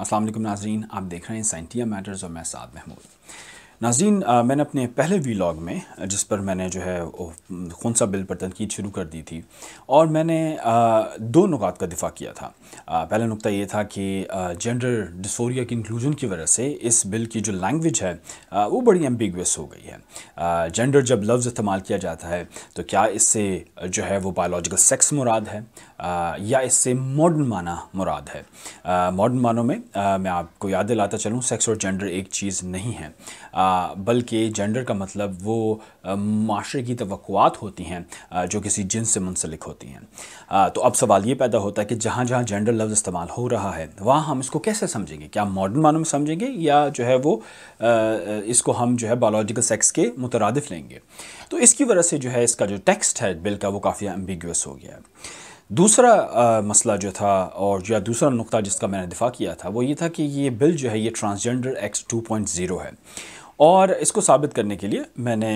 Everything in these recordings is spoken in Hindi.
असलम नाजरीन आप देख रहे हैं साइंटिया मैटर्स और मैं साद महमूद नाजरीन मैंने अपने पहले वी लॉग में जिस पर मैंने जो है कौन सा बिल पर तनकीद शुरू कर दी थी और मैंने दो नुकात का दिफा किया था पहला नुकता ये था कि जेंडर डिसोरिया की इंक्लूजन की वजह से इस बिल की जो लैंग्वेज है वो बड़ी एम्बिगस हो गई है जेंडर जब लफ्ज़ इस्तेमाल किया जाता है तो क्या इससे जो है वो बायोलॉजिकल सेक्स मुराद है या इससे मॉडर्न माना मुराद है मॉडर्न मानों में आ, मैं आपको याद दिलाता चलूँ सेक्स और जेंडर एक चीज़ नहीं है बल्कि जेंडर का मतलब वो माशरे की तवक़ात होती हैं जो किसी जिन से मुंसलिक होती हैं तो अब सवाल ये पैदा होता है कि जहाँ जहाँ जेंडर लफ्ज़ इस्तेमाल हो रहा है वहाँ हम इसको कैसे समझेंगे क्या मॉडर्न मानों में समझेंगे या जो है वो आ, इसको हम जो है बायोलॉजिकल सेक्स के मुतरद लेंगे तो इसकी वजह से जो है इसका जो टेक्स्ट है बिल का वो काफ़ी एम्बिगस हो गया है दूसरा आ, मसला जो था और या दूसरा नुकता जिसका मैंने दिफा किया था वो ये था कि ये बिल जो है ये ट्रांसजेंडर एक्स 2.0 है और इसको साबित करने के लिए मैंने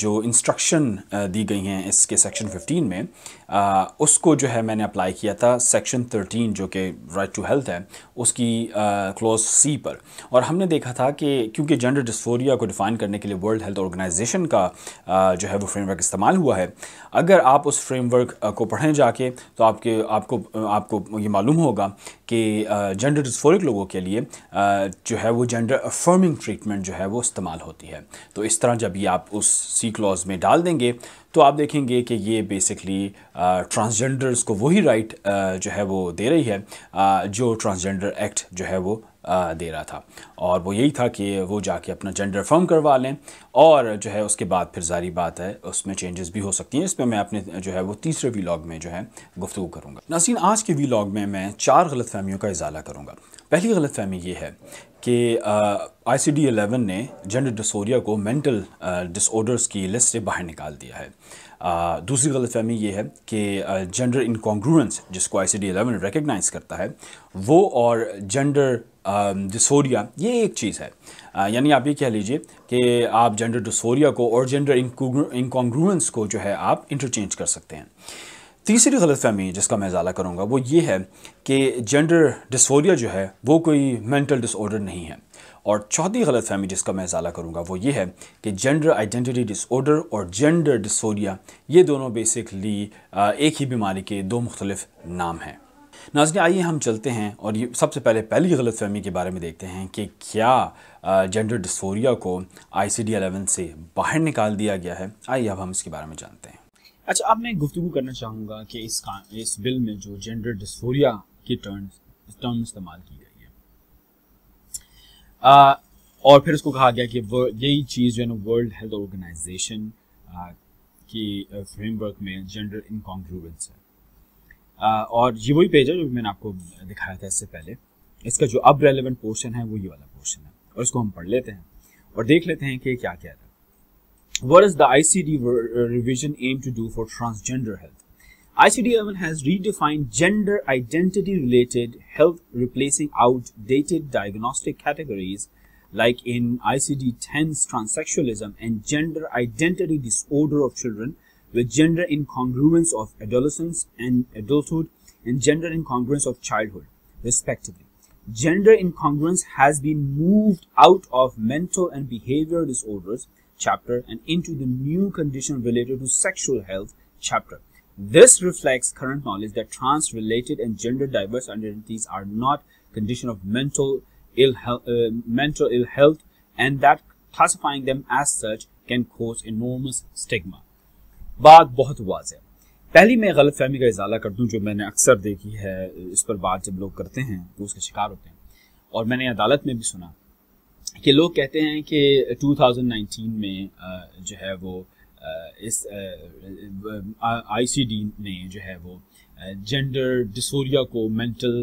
जो इंस्ट्रक्शन दी गई हैं इसके सेक्शन 15 में उसको जो है मैंने अप्लाई किया था सेक्शन 13 जो कि राइट टू हेल्थ है उसकी क्लोज सी पर और हमने देखा था कि क्योंकि जेंडर डिस्फोरिया को डिफ़ाइन करने के लिए वर्ल्ड हेल्थ ऑर्गेनाइजेशन का जो है वो फ्रेमवर्क इस्तेमाल हुआ है अगर आप उस फ्रेमवर्क को पढ़ें जाके तो आपके आपको आपको ये मालूम होगा कि जेंडर डिस्फोरिक लोगों के लिए जो है वो जेंडर अफर्मिंग ट्रीटमेंट जो है वो इस्तेमाल होती है तो इस तरह जब ये आप उस सी क्लॉज में डाल देंगे तो आप देखेंगे कि ये बेसिकली ट्रांसजेंडर्स को वही राइट जो है वो दे रही है जो ट्रांसजेंडर एक्ट जो है वो दे रहा था और वो यही था कि वो जाके अपना जेंडर फर्म करवा लें और जो है उसके बाद फिर जारी बात है उसमें चेंजेस भी हो सकती हैं इस पर मैं अपने जो है वो तीसरे वीलॉग में जो है गुफ्तु करूँगा नासिन आज के वीलॉग में मैं चार गलत फहमियों का इजाला करूँगा पहली गलत फहमी ये है कि आई सी डी एलेवन ने जेंडर डिसोरिया को मेंटल डिसऑर्डर्स की लिस्ट से बाहर निकाल दिया है आ, दूसरी फहमी ये है कि जेंडर इनकॉन्ग्रूएंस जिसको I C D eleven recognise करता है वो और जेंडर डिसोरिया ये एक चीज़ है यानी आप ये कह लीजिए कि आप जेंडर डिसोरिया को और जेंडर इनकॉन्ग्रूएंस को जो है आप इंटरचेंज कर सकते हैं तीसरी गलतफहमी जिसका मैं इजाला करूँगा वो ये है कि जेंडर डिसोरिया जो है वो कोई मेंटल डिसऑर्डर नहीं है और चौथी गलतफहमी जिसका मैं इजाला करूँगा वो ये है कि जेंडर आइडेंटिटी डिसऑर्डर और जेंडर डिसोरिया ये दोनों बेसिकली एक ही बीमारी के दो मुख्तलिफ नाम हैं नाजन आइए हम चलते हैं और ये सबसे पहले पहली ग़लत फहमी के बारे में देखते हैं कि क्या जेंडर डिस्फोरिया को आई सी डी एलेवन से बाहर निकाल दिया गया है आइए अब हम इसके बारे में जानते हैं अच्छा अब मैं गुफ्तु करना चाहूँगा कि इस इस बिल में जो जेंडर डिस्फोरिया की टर्म्स टर्म इस्तेमाल की गई है और फिर उसको कहा गया कि यही चीज़ जो है ना वर्ल्ड हेल्थ ऑर्गेनाइजेशन की फ्रेमवर्क में जेंडर इनकॉन्ग्रूवेंस है और ये वही पेज है जो मैंने आपको दिखाया था इससे पहले इसका जो अब रेलिवेंट पोर्शन है वो ये वाला पोर्शन है और इसको हम पढ़ लेते हैं और देख लेते हैं कि क्या कह है what is the I C D revision aim to do health ICD-11 has redefined gender identity related health replacing outdated diagnostic categories like in ICD-10's transsexualism and gender identity disorder of children with gender incongruence of adolescence and adulthood and gender incongruence of childhood, respectively. Gender incongruence has been moved out of mental and behavioral disorders chapter and into the new condition related to sexual health chapter. This reflects current knowledge that trans related and gender diverse identities are not condition of mental ill health, uh, mental ill health and that classifying them as such can cause enormous stigma. बात बहुत वाज है पहली मैं गलत फहमी का इजाला कर दूं जो मैंने अक्सर देखी है इस पर बात जब लोग करते हैं तो उसके शिकार होते हैं और मैंने अदालत में भी सुना कि लोग कहते हैं कि 2019 में जो है वो इस आईसीडी ने जो है वो जेंडर डिसोरिया को मेंटल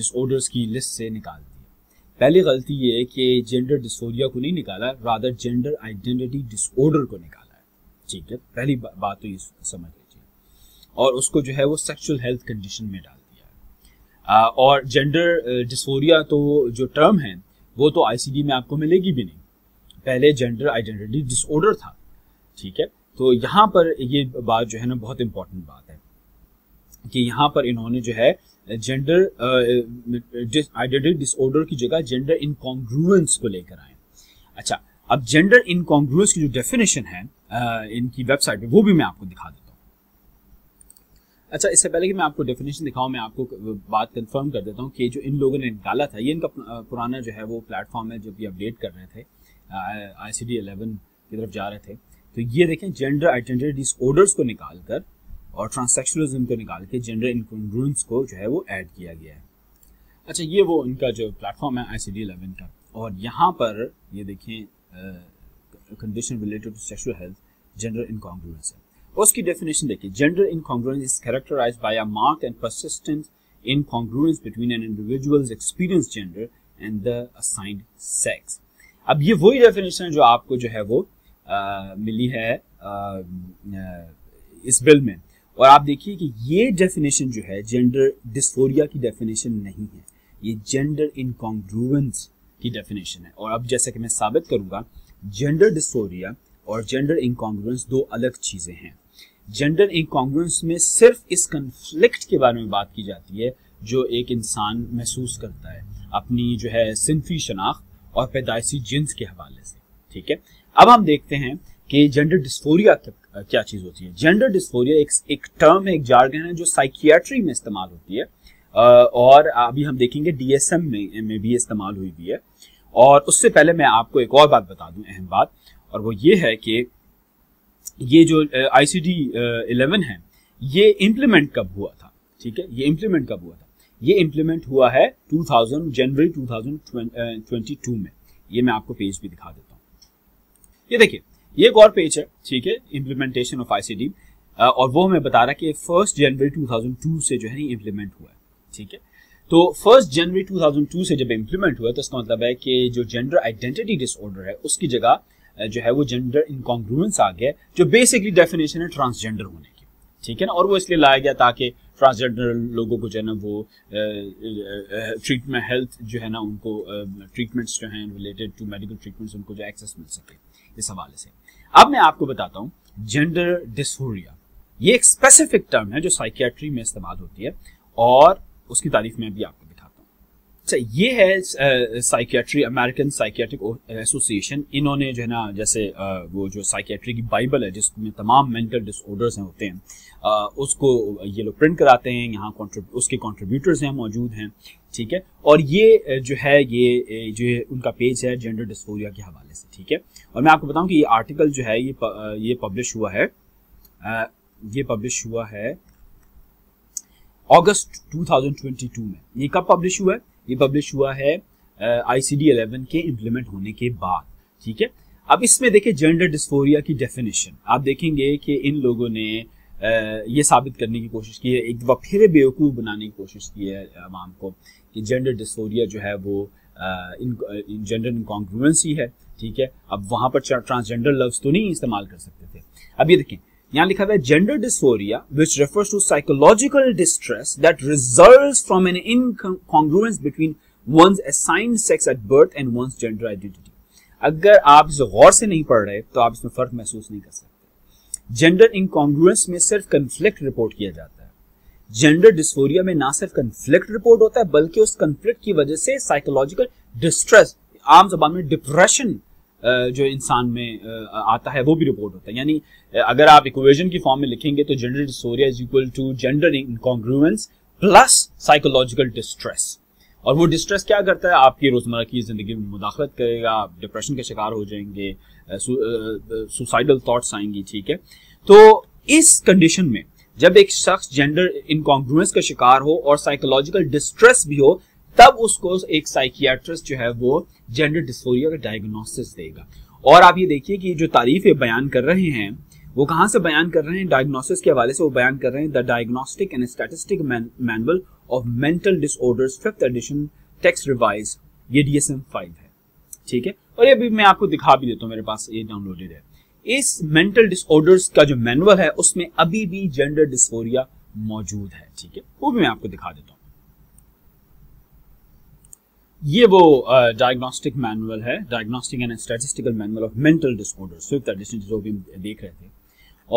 डिसऑर्डर्स की लिस्ट से निकाल दिया पहली गलती ये कि जेंडर डिसोरिया को नहीं निकाला रादर जेंडर आइडेंटिटी डिसऑर्डर को निकाला ठीक है पहली बा, बात तो ये समझ लीजिए और उसको जो है वो सेक्सुअल हेल्थ कंडीशन में डाल दिया है और जेंडर डिस्फोरिया तो जो टर्म है वो तो आईसीडी में आपको मिलेगी भी नहीं पहले जेंडर आइडेंटिटी डिसऑर्डर था ठीक है तो यहाँ पर ये बात जो है ना बहुत इंपॉर्टेंट बात है कि यहाँ पर इन्होंने जो है जेंडर आइडेंटिटी डिसऑर्डर की जगह जेंडर इनकॉन्ग्रुएंस को लेकर आए अच्छा अब जेंडर इनकॉन्ग्रुएंस की जो डेफिनेशन है uh, इनकी वेबसाइट पे वो भी मैं आपको दिखा देता हूँ अच्छा इससे पहले कि मैं आपको डेफिनेशन दिखाऊँ मैं आपको बात कंफर्म कर देता हूँ कि जो इन लोगों ने निकाला था ये इनका uh, पुराना जो है वो प्लेटफॉर्म है जो ये अपडेट कर रहे थे आई सी डी एलेवन की तरफ जा रहे थे तो ये देखें जेंडर आइडेंटिटी डिसऑर्डर्स को निकाल कर और ट्रांसेक्शुअलिज्म को निकाल के जेंडर इनकॉन्ग्रुएंस को जो है वो ऐड किया गया है अच्छा ये वो इनका जो प्लेटफॉर्म है आई सी डी एलेवन का और यहाँ पर ये देखें condition related to sexual health gender incongruence है उसकी डेफिनेशन देखिए gender incongruence is characterise by a mark and persistent incongruence between an individual's experience gender and the assigned sex अब ये वही डेफिनेशन है जो आपको जो है वो आ, uh, मिली है आ, uh, आ, uh, इस बिल में और आप देखिए कि ये डेफिनेशन जो है जेंडर डिस्फोरिया की डेफिनेशन नहीं है ये जेंडर इनकॉन्ग्रुएंस की डेफिनेशन है और अब जैसा कि मैं साबित करूंगा जेंडर डिस्टोरिया और जेंडर इनकॉन्ग्रेंस दो अलग चीज़ें हैं जेंडर इनकॉन्ग्रेंस में सिर्फ इस कन्फ्लिक्ट के बारे में बात की जाती है जो एक इंसान महसूस करता है अपनी जो है सिंफी शनाख्त और पैदाइशी जिन्स के हवाले से ठीक है अब हम देखते हैं कि जेंडर डिस्फोरिया क्या चीज़ होती है जेंडर डिस्फोरिया एक एक टर्म है एक जार्गन है जो साइकियाट्री में इस्तेमाल होती है और अभी हम देखेंगे डीएसएम में में भी इस्तेमाल हुई हुई है और उससे पहले मैं आपको एक और बात बता दूं अहम बात और वो ये है कि ये जो आईसीडी सी इलेवन है ये इम्प्लीमेंट कब हुआ था ठीक है ये इम्प्लीमेंट कब हुआ था ये इम्प्लीमेंट हुआ है 2000 जनवरी 2022 में ये मैं आपको पेज भी दिखा देता हूँ ये देखिए ये एक और पेज है ठीक है इम्प्लीमेंटेशन ऑफ आईसीडी और वो हमें बता रहा है कि फर्स्ट जनवरी टू से जो है इम्प्लीमेंट हुआ है ठीक है तो फर्स्ट जनवरी 2002 से जब इम्प्लीमेंट हुआ तो इसका मतलब है कि जो जेंडर आइडेंटिटी डिसऑर्डर है उसकी जगह जो है वो जेंडर इनकॉन्ग्रुएंस आ गया जो बेसिकली डेफिनेशन है ट्रांसजेंडर होने की ठीक है ना और वो इसलिए लाया गया ताकि ट्रांसजेंडर लोगों को जो है ना वो ट्रीटमेंट हेल्थ जो है ना उनको ट्रीटमेंट्स जो हैं रिलेटेड टू मेडिकल ट्रीटमेंट्स उनको जो एक्सेस मिल सके इस हवाले से अब मैं आपको बताता हूँ जेंडर डिसोरिया ये एक स्पेसिफिक टर्म है जो साइकियाट्री में इस्तेमाल होती है और उसकी तारीफ में भी आपको दिखाता हूँ अच्छा ये है साइकेट्री अमेरिकन साइकेट्रिक एसोसिएशन इन्होंने जो है ना जैसे आ, वो जो साइकेट्री की बाइबल है जिसमें तमाम मेंटल डिसऑर्डर्स हैं होते हैं आ, उसको ये लोग प्रिंट कराते हैं यहाँ उसके कॉन्ट्रीब्यूटर्स हैं मौजूद हैं ठीक है और ये जो है ये जो है उनका पेज है जेंडर डिस्फोरिया के हवाले से ठीक है और मैं आपको बताऊं कि ये आर्टिकल जो है ये प, ये पब्लिश हुआ है आ, ये पब्लिश हुआ है अगस्त 2022 में ये कब पब्लिश हुआ है ये पब्लिश हुआ है आई सी डी इलेवन के इम्प्लीमेंट होने के बाद ठीक है अब इसमें देखिए जेंडर डिस्फोरिया की डेफिनेशन आप देखेंगे कि इन लोगों ने आ, ये साबित करने की कोशिश की है एक दफा फिर बेवकूफ़ बनाने की कोशिश की है आवाम को कि जेंडर डिस्फोरिया जो है वो इन जेंडर इनकॉन्ग्रुएंसी है ठीक है अब वहाँ पर ट्रांसजेंडर लफ्ज़ तो नहीं इस्तेमाल कर सकते थे अब ये देखें यहां लिखा हुआ है gender dysphoria which refers to psychological distress that result from an incongruence between one assign sex at birth and one gender identity अगर आप इसे गौर से नहीं पढ़ रहे तो आप इसमें फर्क महसूस नहीं कर सकते जेंडर इनकॉन्ग्रुएंस में सिर्फ कंफ्लिक्ट रिपोर्ट किया जाता है जेंडर डिस्फोरिया में ना सिर्फ कंफ्लिक्ट रिपोर्ट होता है बल्कि उस कंफ्लिक्ट की वजह से साइकोलॉजिकल डिस्ट्रेस आम जबान में डिप्रेशन जो इंसान में आता है वो भी रिपोर्ट होता है यानी अगर आप इक्वेशन की फॉर्म में लिखेंगे तो gender dysphoria is equal to gender incongruence plus psychological distress और वो डिस्ट्रेस क्या करता है आपकी रोजमर्रा की जिंदगी में मुदाखलत करेगा आप डिप्रेशन के शिकार हो जाएंगे सुसाइडल थॉट्स आएंगी ठीक है तो इस कंडीशन में जब एक शख्स जेंडर इनकॉन्ग्रुएंस का शिकार हो और साइकोलॉजिकल डिस्ट्रेस भी हो तब उसको एक साइकियाट्रिस्ट जो है वो जेंडर डिस्फोरिया का डायग्नोसिस देगा और आप ये देखिए कि जो तारीफ बयान कर रहे हैं वो कहाँ से बयान कर रहे हैं डायग्नोसिस के हवाले से वो बयान कर रहे हैं the diagnostic and statistic manual of mental disorders fifth edition text revise ये डीएसएम फाइव है ठीक है और ये अभी मैं आपको दिखा भी देता हूँ मेरे पास ये डाउनलोडेड है इस मेंटल डिसऑर्डर्स का जो मैनुअल है उसमें अभी भी जेंडर डिस्फोरिया मौजूद है ठीक है वो भी मैं आपको दिखा देता हूँ ये वो डायग्नोस्टिक uh, मैनुअल है diagnostic and statistical manual of mental disorder fifth edition जो भी देख रहे थे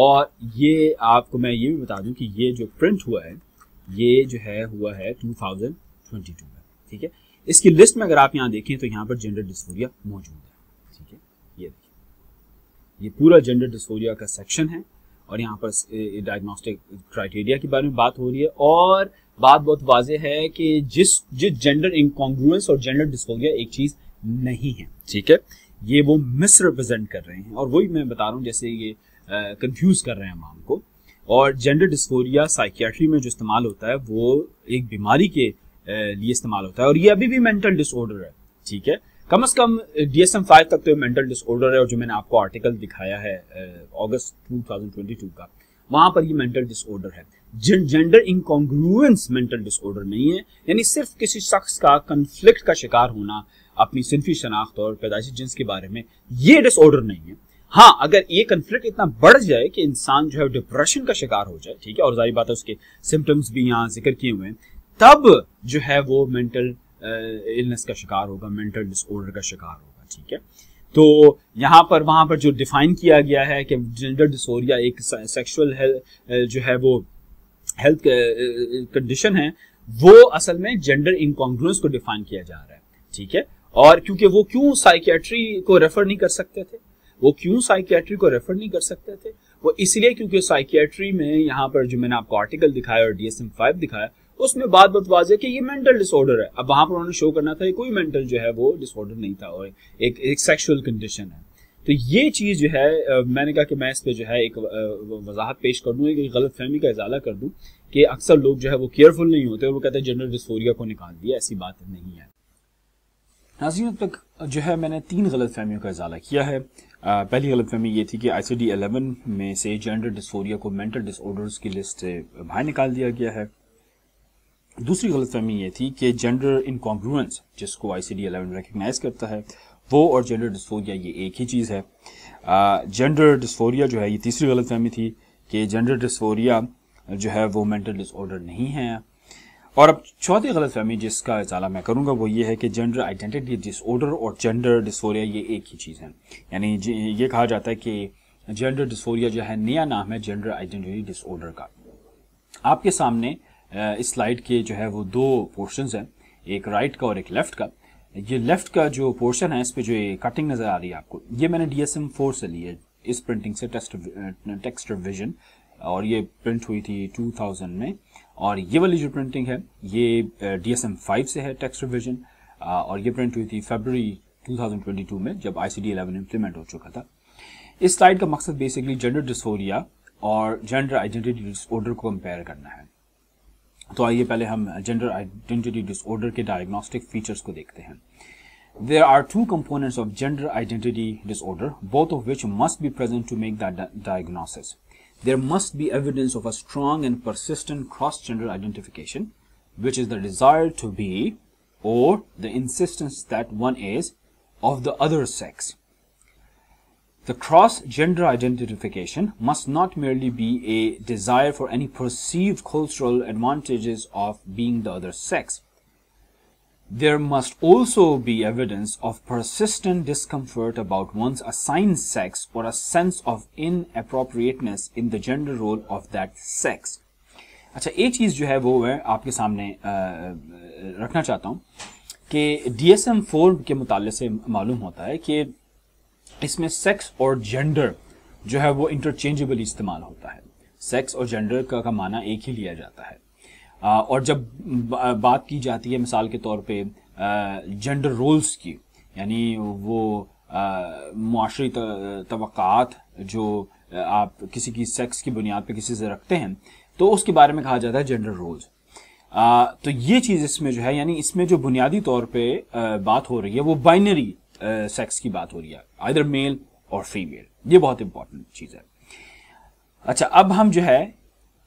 और ये आपको मैं ये भी बता दूं कि ये जो प्रिंट हुआ है ये जो है हुआ है 2022 में ठीक है इसकी लिस्ट में अगर आप यहाँ देखें तो यहाँ पर जेंडर डिस्फोरिया मौजूद है ठीक है ये देखिए ये पूरा जेंडर डिस्फोरिया का सेक्शन है और यहाँ पर डायग्नोस्टिक क्राइटेरिया के बारे में बात हो रही है और बात बहुत वाजह है कि जिस जिस जेंडर इनकॉन्ग्रुएंस और जेंडर डिस्फोरिया एक चीज नहीं है ठीक है ये वो मिसरिप्रेजेंट कर रहे हैं और वही मैं बता रहा हूँ जैसे ये कंफ्यूज कर रहे हैं माम को और जेंडर डिस्फोरिया साइकियाट्री में जो इस्तेमाल होता है वो एक बीमारी के लिए इस्तेमाल होता है और ये अभी भी मेंटल डिसऑर्डर है ठीक है कम से कम डीएसएम फाइव तक तो मेंटल डिसऑर्डर है और जो मैंने आपको आर्टिकल दिखाया है अगस्त 2022 का वहां पर ये मेंटल डिसऑर्डर है जेंडर इनकॉन्ग्रुएंस मेंटल डिसऑर्डर नहीं है यानी सिर्फ किसी शख्स का कन्फ्लिक्ट का शिकार होना अपनी सिनफी शनाख्त और पैदाइशी जिन्स के बारे में ये डिसऑर्डर नहीं है हाँ अगर ये कन्फ्लिक्ट इतना बढ़ जाए कि इंसान जो है डिप्रेशन का शिकार हो जाए ठीक है और जारी बात है उसके सिम्टम्स भी यहाँ जिक्र किए हुए हैं तब जो है वो मेंटल इलनेस का शिकार होगा मेंटल डिसऑर्डर का शिकार होगा ठीक है तो यहाँ पर वहां पर जो डिफाइन किया गया है कि जेंडर डिसोरिया एक सेक्सुअल जो है वो हेल्थ कंडीशन uh, uh, है वो असल में जेंडर इनकॉन्ग्रुएंस को डिफाइन किया जा रहा है ठीक है और क्योंकि वो क्यों साइकियाट्री को रेफर नहीं कर सकते थे वो क्यों साइकियाट्री को रेफर नहीं कर सकते थे वो इसलिए क्योंकि साइकियाट्री में यहाँ पर जो मैंने आपको आर्टिकल दिखाया और डीएसएम फाइव दिखाया उसमें बात बहुत वाज है कि ये मेंटल डिसऑर्डर है अब वहां पर उन्होंने शो करना था कोई मेंटल जो है वो डिसऑर्डर नहीं था और एक एक सेक्सुअल कंडीशन है तो ये चीज़ जो है मैंने कहा कि मैं इस पर जो है एक वजाहत पेश कर दूँ एक गलत फहमी का इजाला कर दूँ कि अक्सर लोग जो है वो केयरफुल नहीं होते वो कहते हैं जनरल डिस्फोरिया को निकाल दिया ऐसी बात नहीं है नाजीन तक जो है मैंने तीन गलत फहमियों का इजाला किया है आ, पहली गलत फहमी ये थी कि आई सी डी एलेवन में से जेंडर डिस्फोरिया को मेंटल डिसऑर्डर्स की लिस्ट से बाहर निकाल दिया गया है दूसरी गलत फहमी ये थी कि जेंडर इनकॉन्ग्रुएंस जिसको I C D eleven recognize करता है वो और जेंडर डिस्फोरिया ये एक ही चीज़ है जेंडर डिस्फोरिया जो है ये तीसरी गलत फहमी थी कि जेंडर डिस्फोरिया जो है वो मेंटल डिसऑर्डर नहीं है और अब चौथी गलत फहमी जिसका इजाला मैं करूँगा वो ये है कि जेंडर आइडेंटिटी डिसऑर्डर और जेंडर डिस्फोरिया ये एक ही चीज़ है यानी ये कहा जाता है कि जेंडर डिस्फोरिया जो है नया नाम है जेंडर आइडेंटिटी डिसऑर्डर का आपके सामने इस स्लाइड के जो है वो दो पोर्शन हैं एक राइट का और एक लेफ्ट का ये लेफ्ट का जो पोर्शन है इस पर जो ये कटिंग नज़र आ रही है आपको ये मैंने डी एस एम फोर से ली है इस प्रिंटिंग से टेस्ट टेक्स्ट रिविजन और ये प्रिंट हुई थी 2000 में और ये वाली जो प्रिंटिंग है ये डी एस एम फाइव से है टेक्स्ट रिविजन और ये प्रिंट हुई थी फेबररी 2022 में जब I C D eleven implement हो चुका था इस स्लाइड का मकसद बेसिकली जेंडर डिस्फोरिया और जेंडर आइडेंटिटी डिसऑर्डर को कंपेयर करना है तो आइए पहले हम जेंडर आइडेंटिटी डिसऑर्डर के डायग्नोस्टिक फीचर्स को देखते हैं There are two components of gender identity disorder, both of which must be present to make that diagnosis. There must be evidence of a strong and persistent cross-gender identification, which is the desire to be or the insistence that one is of the other sex. The cross-gender identification must not merely be a desire for any perceived cultural advantages of being the other sex. There must also be evidence of persistent discomfort about one's assigned sex or a sense of inappropriateness in the gender role of that sex. अच्छा ये चीज़ जो है वो मैं आपके सामने रखना चाहता हूँ कि DSM-4 के मुताले से मालूम होता है कि इसमें सेक्स और जेंडर जो है वो इंटरचेंजेबली इस्तेमाल होता है सेक्स और जेंडर का, का माना एक ही लिया जाता है आ, और जब बात की जाती है मिसाल के तौर पे जेंडर रोल्स की यानी वो माशरी तवक़ात जो आप किसी की सेक्स की बुनियाद पे किसी से रखते हैं तो उसके बारे में कहा जाता है जेंडर रोल्स तो ये चीज़ इसमें जो है यानी इसमें जो बुनियादी तौर पे बात हो रही है वो बाइनरी सेक्स की बात हो रही है आइदर मेल और फीमेल ये बहुत इंपॉर्टेंट चीज़ है अच्छा अब हम जो है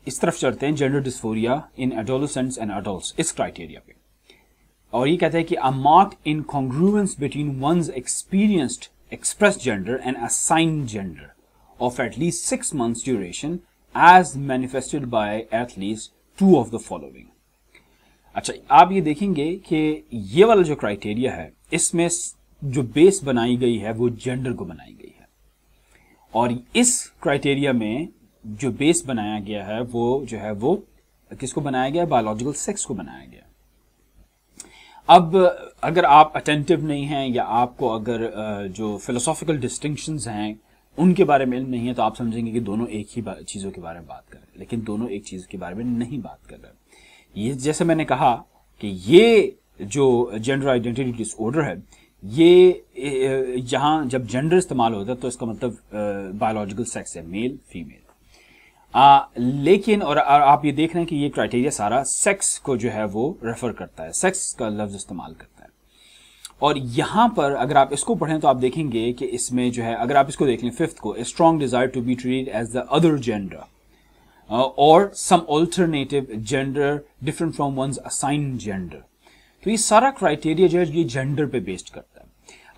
इस तरफ चढ़ते हैं gender dysphoria in adolescents and adult इस क्राइटेरिया पे और ये कहते हैं कि a marked incongruence between one experienced express gender and assign gender of at least six months duration as manifested by at least two of the following अच्छा आप ये देखेंगे कि ये वाला जो क्राइटेरिया है इसमें जो बेस बनाई गई है वो जेंडर को बनाई गई है और इस क्राइटेरिया में जो बेस बनाया गया है वो जो है वो किसको बनाया गया बायोलॉजिकल सेक्स को बनाया गया अब अगर आप अटेंटिव नहीं हैं या आपको अगर जो फिलोसॉफिकल डिस्टिंक्शंस हैं उनके बारे में नहीं है तो आप समझेंगे कि दोनों एक ही चीज़ों के बारे में बात कर रहे हैं लेकिन दोनों एक चीज़ के बारे में नहीं बात कर रहे ये जैसे मैंने कहा कि ये जो जेंडर आइडेंटिटी डिसऑर्डर है ये यहाँ जब जेंडर इस्तेमाल होता है तो इसका मतलब बायोलॉजिकल सेक्स है मेल फीमेल आ, लेकिन और आ, आप ये देख रहे हैं कि ये क्राइटेरिया सारा सेक्स को जो है वो रेफर करता है सेक्स का लफ्ज इस्तेमाल करता है और यहाँ पर अगर आप इसको पढ़ें तो आप देखेंगे कि इसमें जो है अगर आप इसको देख लें फिफ्थ को a strong desire to be treat as the other gender or some alternative gender different from one's assign gender तो ये सारा क्राइटेरिया जो है ये जेंडर पे बेस्ड करता है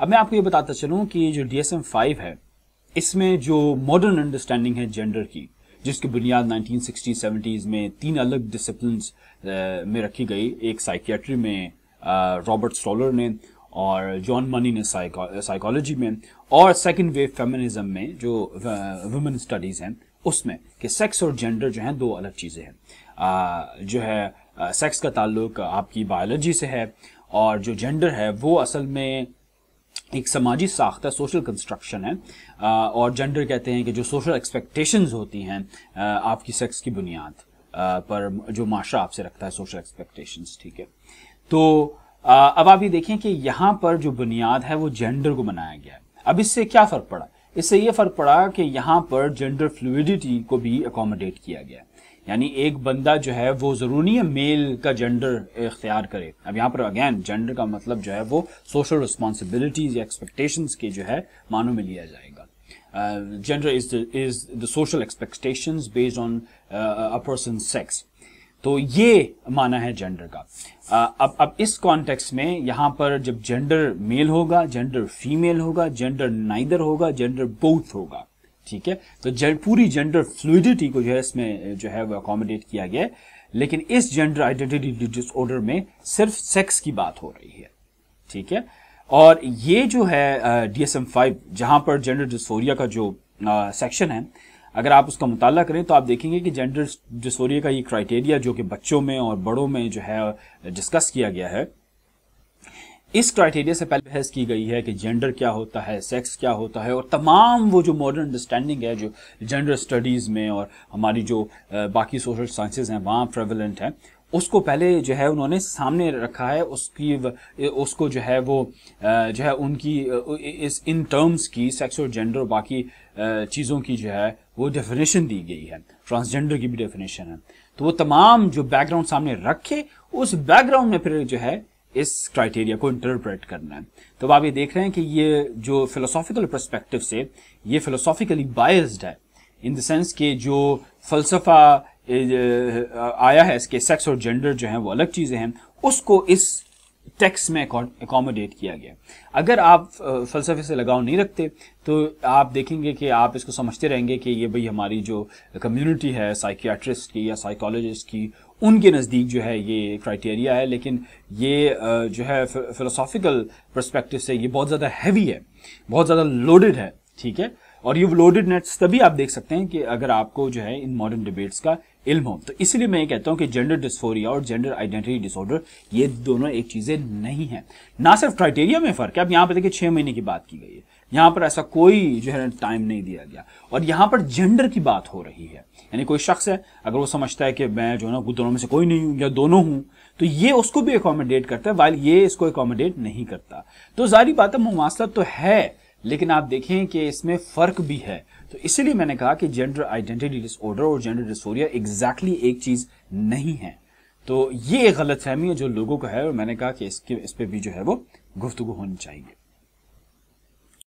अब मैं आपको ये बताता चलूँ कि जो डी एस एम फाइव है इसमें जो मॉडर्न अंडरस्टैंडिंग है जेंडर की जिसकी बुनियाद सिक्सटी 70s में तीन अलग डिसप्लिन में रखी गई एक साइकियाट्री में रॉबर्ट स्टॉलर ने और जॉन मनी ने साइकोलॉजी में और सेकेंड वेव फेमिनिज्म में जो वुमेन स्टडीज़ हैं उसमें कि सेक्स और जेंडर जो हैं दो अलग चीज़ें हैं जो है सेक्स का ताल्लुक आपकी बायोलॉजी से है और जो जेंडर है वो असल में एक समाजी साख्ता सोशल कंस्ट्रक्शन है और जेंडर कहते हैं कि जो सोशल एक्सपेक्टेशंस होती हैं आपकी सेक्स की बुनियाद पर जो माशा आपसे रखता है सोशल एक्सपेक्टेशंस ठीक है तो अब आप ये देखें कि यहाँ पर जो बुनियाद है वो जेंडर को बनाया गया है अब इससे क्या फ़र्क पड़ा इससे ये फ़र्क पड़ा कि यहाँ पर जेंडर फ्लूडिटी को भी अकोमोडेट किया गया है यानी एक बंदा जो है वो ज़रूरी नहीं है मेल का जेंडर इख्तियार करे अब यहाँ पर अगेन जेंडर का मतलब जो है वो सोशल रिस्पॉन्सिबिलिटीज या एक्सपेक्टेशन के जो है मानो में लिया जाएगा gender is is the social expectation based on a person sex तो ये माना है जेंडर का uh, अब अब इस कॉन्टेक्स्ट में यहाँ पर जब जेंडर मेल होगा जेंडर फीमेल होगा जेंडर नाइदर होगा जेंडर बोथ होगा ठीक है तो जेंड, पूरी जेंडर फ्लूडिटी को जो है इसमें जो है वो अकोमोडेट किया गया लेकिन इस जेंडर आइडेंटिटी डिसऑर्डर में सिर्फ सेक्स की बात हो रही है ठीक है और ये जो है डी एस एम फाइव जहां पर जेंडर डिसोरिया का जो सेक्शन है अगर आप उसका मुताला करें तो आप देखेंगे कि जेंडर डिसोरिया का ये क्राइटेरिया जो कि बच्चों में और बड़ों में जो है डिस्कस किया गया है इस क्राइटेरिया से पहले बहस की गई है कि जेंडर क्या होता है सेक्स क्या होता है और तमाम वो जो मॉडर्न अंडरस्टैंडिंग है जो जेंडर स्टडीज़ में और हमारी जो बाकी सोशल साइंसेज हैं वहाँ प्रेवलेंट हैं उसको पहले जो है उन्होंने सामने रखा है उसकी उसको जो है वो जो है उनकी इस इन टर्म्स की सेक्स और जेंडर और बाकी चीज़ों की जो है वो डेफिनेशन दी गई है ट्रांसजेंडर की भी डेफिनेशन है तो वो तमाम जो बैकग्राउंड सामने रखे उस बैकग्राउंड में फिर जो है इस क्राइटेरिया को इंटरप्रेट करना है तो आप ये देख रहे हैं कि ये जो फिलोसॉफिकल परस्पेक्टिव से ये फिलोसॉफिकली बायस्ड है इन द सेंस कि जो फलसफा eh, eh, आया है इसके सेक्स और जेंडर जो हैं वो अलग चीज़ें हैं उसको इस टेक्स में एकोमोडेट किया गया अगर आप फलसफे eh, से लगाव नहीं रखते तो आप देखेंगे कि आप इसको समझते रहेंगे कि ये भाई हमारी जो कम्युनिटी है साइकियाट्रिस्ट की या साइकोलॉजिस्ट की उनके नज़दीक जो है ये क्राइटेरिया है लेकिन ये जो है फिलोसॉफिकल परस्पेक्टिव से ये बहुत ज़्यादा हैवी है बहुत ज़्यादा लोडेड है ठीक है और ये लोडेड नेट्स तभी आप देख सकते हैं कि अगर आपको जो है इन मॉडर्न डिबेट्स का इल्म हो तो इसलिए मैं ये कहता हूँ कि जेंडर डिस्फोरिया और जेंडर आइडेंटिटी डिसऑर्डर ये दोनों एक चीज़ें नहीं हैं ना सिर्फ क्राइटेरिया में फ़र्क है अब यहाँ पर देखिए छः महीने की बात की गई है यहाँ पर ऐसा कोई जो है टाइम नहीं दिया गया और यहाँ पर जेंडर की बात हो रही है यानी कोई शख्स है अगर वो समझता है कि मैं जो है ना दोनों में से कोई नहीं हूँ या दोनों हूँ तो ये उसको भी एकोमोडेट करता है वाइल ये इसको एकोमोडेट नहीं करता तो जारी बात है मुआसला तो है लेकिन आप देखें कि इसमें फ़र्क भी है तो इसीलिए मैंने कहा कि जेंडर आइडेंटिटी डिसऑर्डर और जेंडर डिसोरिया एग्जैक्टली एक चीज नहीं है तो ये गलत फहमी है जो लोगों को है और मैंने कहा कि इसके इस पर भी जो है वो गुफ्तु होनी चाहिए